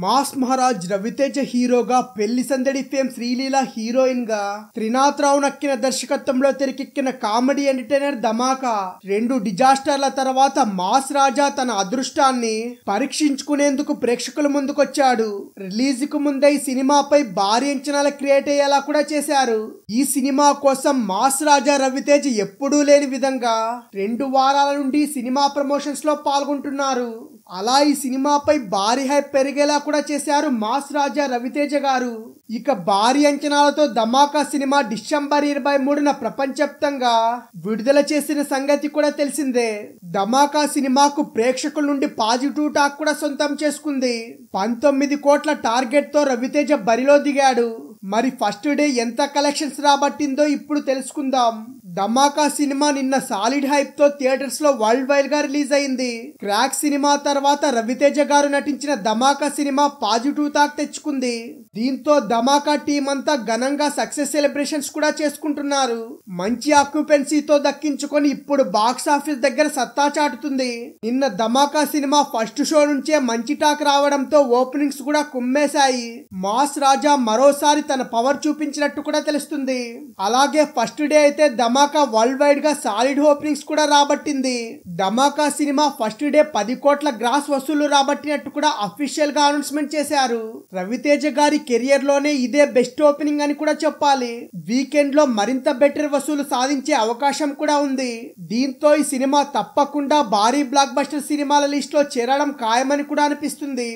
mass Maharaj Raviteja హీరోగా పెళ్లి సందడి ఫేమ్ శ్రీలీల హీరోయిన్ గా త్రినాథ్ రావు నక్కిన దర్శకత్వంలో తెరకెక్కిన కామెడీ ఎంటర్టైనర్ ధమాకా రెండు డిజాస్టర్ల తర్వాత మాస్ రాజా తన అదృష్టాన్ని పరీక్షించుకునేందుకు ప్రేక్షకుల ముందుకొచ్చాడు రిలీజ్ కు ముందే ఈ సినిమాపై భారీ అంచనాలు క్రియేట్ అయ్యేలా కూడా చేశారు ఈ సినిమా కోసం మాస్ రాజా రవితేజ ఎప్పుడూ లేని విధంగా రెండు వారాల నుండి సినిమా ప్రమోషన్స్ లో పాల్గొంటున్నారు అలా ఈ సినిమాపై భారీ హైప్ పెరిగేలా కూడా చేశారు మాస్ రాజా రవితేజ గారు ఇక భారీ అంచనాలతో ధమాకా సినిమా డిసెంబర్ ఇరవై మూడున ప్రపంచవ్యాప్తంగా విడుదల చేసిన సంగతి కూడా తెలిసిందే ధమాకా సినిమాకు ప్రేక్షకుల నుండి పాజిటివ్ టాక్ కూడా సొంతం చేసుకుంది పంతొమ్మిది కోట్ల టార్గెట్తో రవితేజ బరిలో దిగాడు మరి ఫస్ట్ డే ఎంత కలెక్షన్స్ రాబట్టిందో ఇప్పుడు తెలుసుకుందాం ధమాకా సినిమా నిన్న సాలిడ్ హైప్ తో థియేటర్స్ లో వరల్డ్ వైడ్ గా రిలీజ్ అయింది క్రాక్ సినిమా తర్వాత రవితేజ గారు నటించిన ధమాకా సినిమా పాజిటివ్ టాక్ తెచ్చుకుంది దీంతో ధమాకా టీం అంతా ఘనంగా సక్సెస్ సెలబ్రేషన్స్ కూడా చేసుకుంటున్నారు మంచి ఆక్యుపెన్సీతో దక్కించుకొని ఇప్పుడు బాక్స్ ఆఫీస్ దగ్గర సత్తా చాటుతుంది నిన్న ధమాకా సినిమా ఫస్ట్ షో నుంచే మంచి టాక్ రావడంతో ఓపెనింగ్స్ కూడా కుమ్మేశాయి మాస్ రాజా మరోసారి తన పవర్ చూపించినట్టు కూడా తెలుస్తుంది అలాగే ఫస్ట్ డే అయితే ధమా ధమాకా వరల్డ్ వైడ్ గా సాలిడ్ ఓపెనింగ్స్ కూడా రాబట్టింది ధమాకా సినిమా ఫస్ట్ డే పది కోట్ల గ్రాస్ వసూళ్లు రాబట్టినట్టు కూడా అఫీషియల్ గా అనౌన్స్మెంట్ చేశారు రవితేజ గారి కెరియర్ లోనే ఇదే బెస్ట్ ఓపెనింగ్ అని కూడా చెప్పాలి వీకెండ్ లో మరింత బెటర్ వసూలు సాధించే అవకాశం కూడా ఉంది దీంతో ఈ సినిమా తప్పకుండా భారీ బ్లాక్ బస్టర్ సినిమాల లిస్ట్ లో చేరడం ఖాయమని కూడా అనిపిస్తుంది